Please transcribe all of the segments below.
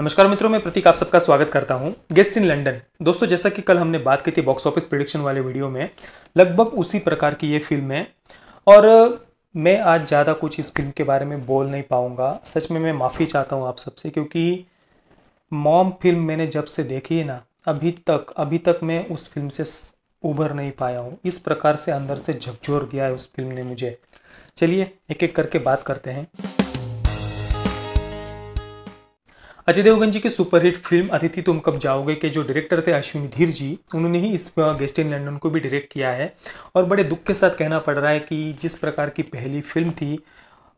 नमस्कार मित्रों मैं प्रतीक आप सबका स्वागत करता हूं गेस्ट इन लंदन दोस्तों जैसा कि कल हमने बात की थी बॉक्स ऑफिस प्रोडिक्शन वाले वीडियो में लगभग उसी प्रकार की ये फिल्म है और मैं आज ज़्यादा कुछ इस फिल्म के बारे में बोल नहीं पाऊँगा सच में मैं माफ़ी चाहता हूँ आप सबसे क्योंकि मॉम फिल्म मैंने जब से देखी है ना अभी तक अभी तक मैं उस फिल्म से उभर नहीं पाया हूँ इस प्रकार से अंदर से झकझोर दिया है उस फिल्म ने मुझे चलिए एक एक करके बात करते हैं अजय देवगन जी की सुपरहिट फिल्म अतिथि तुम कब जाओगे के जो डायरेक्टर थे अश्विन धीर जी उन्होंने ही इस गेस्ट इन लंडन को भी डायरेक्ट किया है और बड़े दुख के साथ कहना पड़ रहा है कि जिस प्रकार की पहली फिल्म थी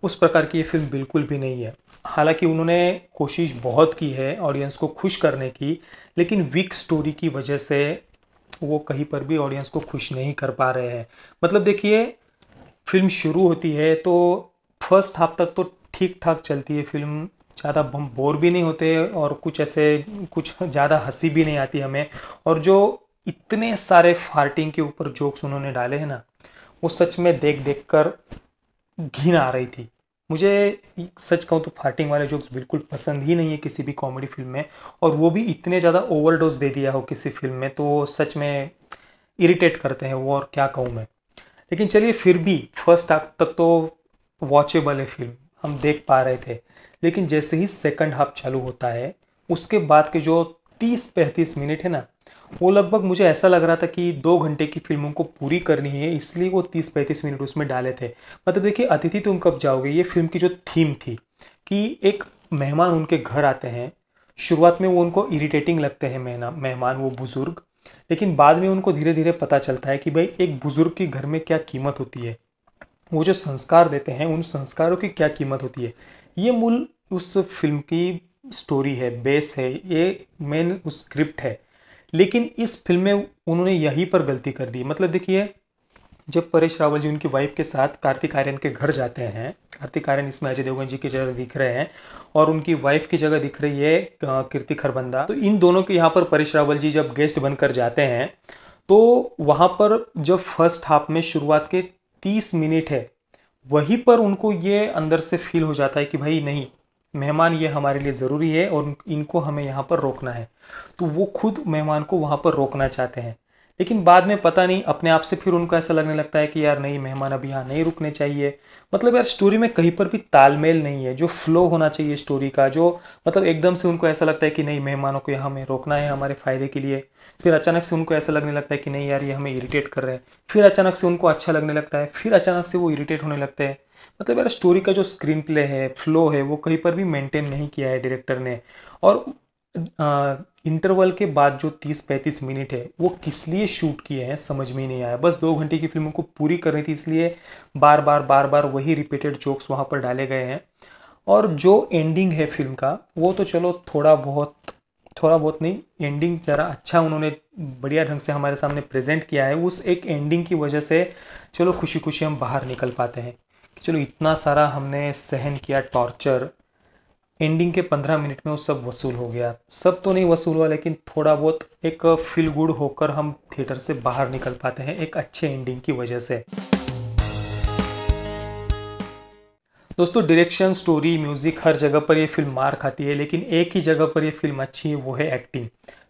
उस प्रकार की ये फिल्म बिल्कुल भी नहीं है हालांकि उन्होंने कोशिश बहुत की है ऑडियंस को खुश करने की लेकिन वीक स्टोरी की वजह से वो कहीं पर भी ऑडियंस को खुश नहीं कर पा रहे हैं मतलब देखिए फिल्म शुरू होती है तो फर्स्ट हाफ तक तो ठीक ठाक चलती है फिल्म ज़्यादा हम बोर भी नहीं होते और कुछ ऐसे कुछ ज़्यादा हंसी भी नहीं आती हमें और जो इतने सारे फार्टिंग के ऊपर जोक्स उन्होंने डाले हैं ना वो सच में देख देख कर घिन आ रही थी मुझे सच कहूँ तो फार्टिंग वाले जोक्स बिल्कुल पसंद ही नहीं है किसी भी कॉमेडी फिल्म में और वो भी इतने ज़्यादा ओवरडोज दे दिया हो किसी फिल्म में तो सच में इरिटेट करते हैं वो और क्या कहूँ मैं लेकिन चलिए फिर भी फर्स्ट तक तो वॉचेबल है फिल्म हम देख पा रहे थे लेकिन जैसे ही सेकंड हाफ चालू होता है उसके बाद के जो तीस पैंतीस मिनट है ना वो लगभग मुझे ऐसा लग रहा था कि दो घंटे की फिल्मों को पूरी करनी है इसलिए वो तीस पैंतीस मिनट उसमें डाले थे मतलब देखिए अतिथि तुम कब जाओगे ये फिल्म की जो थीम थी कि एक मेहमान उनके घर आते हैं शुरुआत में वो उनको इरिटेटिंग लगते हैं मेहमान वो बुज़ुर्ग लेकिन बाद में उनको धीरे धीरे पता चलता है कि भाई एक बुज़ुर्ग के घर में क्या कीमत होती है वो जो संस्कार देते हैं उन संस्कारों की क्या कीमत होती है ये मूल उस फिल्म की स्टोरी है बेस है ये मेन उस स्क्रिप्ट है लेकिन इस फिल्म में उन्होंने यहीं पर गलती कर दी मतलब देखिए जब परेश रावल जी उनकी वाइफ के साथ कार्तिक आर्यन के घर जाते हैं कार्तिक आर्यन इसमें अजय देवगन जी की जगह दिख रहे हैं और उनकी वाइफ की जगह दिख रही है कीर्ति खरबंदा तो इन दोनों के यहाँ पर परेश रावल जी जब गेस्ट बनकर जाते हैं तो वहाँ पर जब फर्स्ट हाफ में शुरुआत के तीस मिनट है वहीं पर उनको ये अंदर से फील हो जाता है कि भाई नहीं मेहमान ये हमारे लिए ज़रूरी है और इनको हमें यहाँ पर रोकना है तो वो खुद मेहमान को वहाँ पर रोकना चाहते हैं लेकिन बाद में पता नहीं अपने आप से फिर उनको ऐसा लगने लगता है कि यार नहीं मेहमान अभी यहाँ नहीं रुकने चाहिए मतलब यार स्टोरी में कहीं पर भी तालमेल नहीं है जो फ्लो होना चाहिए स्टोरी का जो मतलब एकदम से उनको ऐसा लगता है कि नहीं मेहमानों को यहाँ हमें रोकना है हमारे फ़ायदे के लिए फिर अचानक से उनको ऐसा लगने लगता है कि नहीं यार ये हमें इरीटेट कर रहे हैं फिर अचानक से उनको अच्छा लगने लगता है फिर अचानक से वो इरीटेट होने लगते हैं मतलब यार स्टोरी का जो स्क्रीन प्ले है फ्लो है वो कहीं पर भी मेंटेन नहीं किया है डायरेक्टर ने और इंटरवल के बाद जो तीस पैंतीस मिनट है वो किस लिए शूट किए हैं समझ में नहीं आया बस दो घंटे की फिल्म को पूरी करनी थी इसलिए बार बार बार बार वही रिपीटेड जोक्स वहाँ पर डाले गए हैं और जो एंडिंग है फिल्म का वो तो चलो थोड़ा बहुत थोड़ा बहुत नहीं एंडिंग ज़रा अच्छा उन्होंने बढ़िया ढंग से हमारे सामने प्रेजेंट किया है उस एक एंडिंग की वजह से चलो खुशी खुशी हम बाहर निकल पाते हैं कि चलो इतना सारा हमने सहन किया टॉर्चर एंडिंग के पंद्रह मिनट में वो सब वसूल हो गया सब तो नहीं वसूल हुआ लेकिन थोड़ा बहुत एक फील गुड होकर हम थिएटर से बाहर निकल पाते हैं एक अच्छे एंडिंग की वजह से दोस्तों डायरेक्शन स्टोरी म्यूज़िक हर जगह पर ये फिल्म मार खाती है लेकिन एक ही जगह पर ये फिल्म अच्छी है वो है एक्टिंग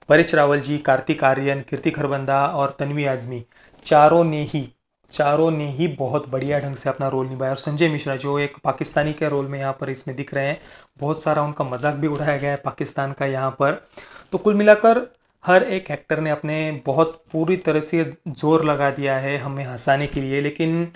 परेश रावल जी कार्तिक आर्यन कीर्ति खरबंदा और तन्वी आजमी चारों ने ही चारों ने ही बहुत बढ़िया ढंग से अपना रोल निभाया और संजय मिश्रा जो एक पाकिस्तानी के रोल में यहाँ पर इसमें दिख रहे हैं बहुत सारा उनका मजाक भी उड़ाया गया है पाकिस्तान का यहाँ पर तो कुल मिलाकर हर एक एक्टर ने अपने बहुत पूरी तरह से जोर लगा दिया है हमें हंसाने के लिए लेकिन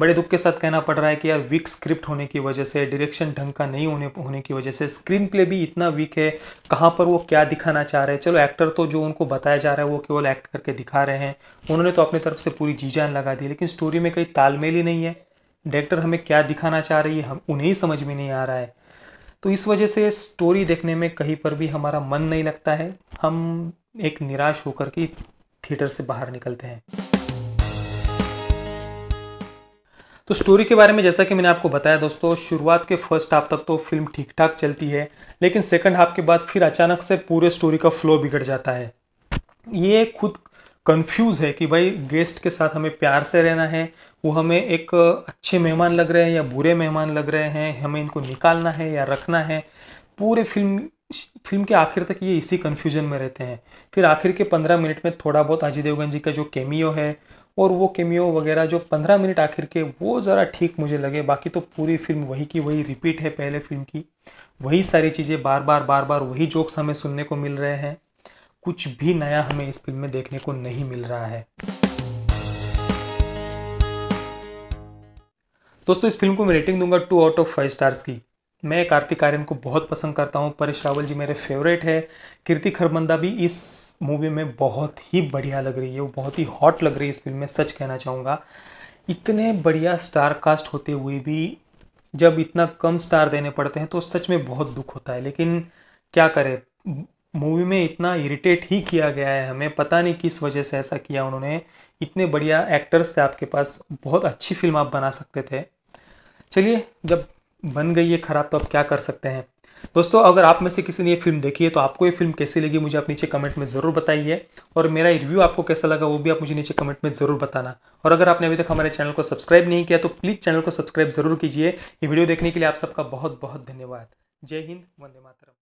बड़े दुख के साथ कहना पड़ रहा है कि यार वीक स्क्रिप्ट होने की वजह से डायरेक्शन ढंग का नहीं होने होने की वजह से स्क्रीन प्ले भी इतना वीक है कहाँ पर वो क्या दिखाना चाह रहे हैं चलो एक्टर तो जो उनको बताया जा रहा है वो केवल एक्ट करके दिखा रहे हैं उन्होंने तो अपनी तरफ से पूरी जी जान लगा दी लेकिन स्टोरी में कहीं तालमेल ही नहीं है डायरेक्टर हमें क्या दिखाना चाह रही है हम उन्हें ही समझ में नहीं आ रहा है तो इस वजह से स्टोरी देखने में कहीं पर भी हमारा मन नहीं लगता है हम एक निराश होकर के थिएटर से बाहर निकलते हैं तो स्टोरी के बारे में जैसा कि मैंने आपको बताया दोस्तों शुरुआत के फर्स्ट हाफ तक तो फिल्म ठीक ठाक चलती है लेकिन सेकंड हाफ के बाद फिर अचानक से पूरे स्टोरी का फ्लो बिगड़ जाता है ये खुद कंफ्यूज है कि भाई गेस्ट के साथ हमें प्यार से रहना है वो हमें एक अच्छे मेहमान लग रहे हैं या बुरे मेहमान लग रहे हैं हमें इनको निकालना है या रखना है पूरे फिल्म फिल्म के आखिर तक ये इसी कन्फ्यूजन में रहते हैं फिर आखिर के पंद्रह मिनट में थोड़ा बहुत अजय देवगन जी का जो केमियो है और वो केमियो वगैरह जो पंद्रह मिनट आखिर के वो ज़रा ठीक मुझे लगे बाकी तो पूरी फिल्म वही की वही रिपीट है पहले फिल्म की वही सारी चीज़ें बार बार बार बार वही जोक्स हमें सुनने को मिल रहे हैं कुछ भी नया हमें इस फिल्म में देखने को नहीं मिल रहा है दोस्तों इस फिल्म को मैं रेटिंग दूंगा two out of five stars की मैं कार्तिक आर्यन को बहुत पसंद करता हूँ परेश रावल जी मेरे फेवरेट है कीर्ति खरबंदा भी इस मूवी में बहुत ही बढ़िया लग रही है वो बहुत ही हॉट लग रही है इस फिल्म में सच कहना चाहूँगा इतने बढ़िया स्टार कास्ट होते हुए भी जब इतना कम स्टार देने पड़ते हैं तो सच में बहुत दुख होता है लेकिन क्या करें मूवी में इतना इरिटेट ही किया गया है हमें पता नहीं किस वजह से ऐसा किया उन्होंने इतने बढ़िया एक्टर्स थे आपके पास बहुत अच्छी फिल्म आप बना सकते थे चलिए जब बन गई है खराब तो आप क्या कर सकते हैं दोस्तों अगर आप में से किसी ने ये फिल्म देखी है तो आपको ये फिल्म कैसी लगी मुझे आप नीचे कमेंट में ज़रूर बताइए और मेरा रिव्यू आपको कैसा लगा वो भी आप मुझे नीचे कमेंट में ज़रूर बताना और अगर आपने अभी तक हमारे चैनल को सब्सक्राइब नहीं किया तो प्लीज़ चैनल को सब्सक्राइब ज़रूर कीजिए ये वीडियो देखने के लिए आप सबका बहुत बहुत धन्यवाद जय हिंद वंदे मातरम